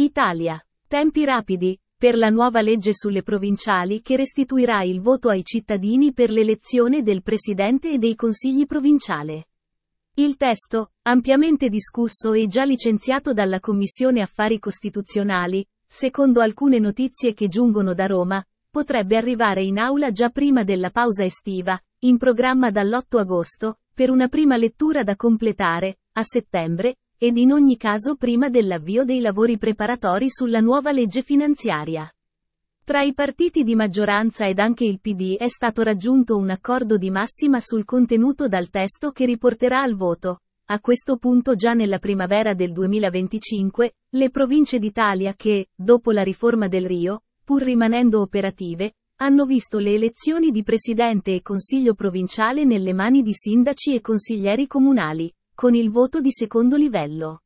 Italia. Tempi rapidi, per la nuova legge sulle provinciali che restituirà il voto ai cittadini per l'elezione del Presidente e dei Consigli provinciali. Il testo, ampiamente discusso e già licenziato dalla Commissione Affari Costituzionali, secondo alcune notizie che giungono da Roma, potrebbe arrivare in aula già prima della pausa estiva, in programma dall'8 agosto, per una prima lettura da completare, a settembre, ed in ogni caso prima dell'avvio dei lavori preparatori sulla nuova legge finanziaria. Tra i partiti di maggioranza ed anche il PD è stato raggiunto un accordo di massima sul contenuto dal testo che riporterà al voto. A questo punto già nella primavera del 2025, le province d'Italia che, dopo la riforma del Rio, pur rimanendo operative, hanno visto le elezioni di presidente e consiglio provinciale nelle mani di sindaci e consiglieri comunali con il voto di secondo livello.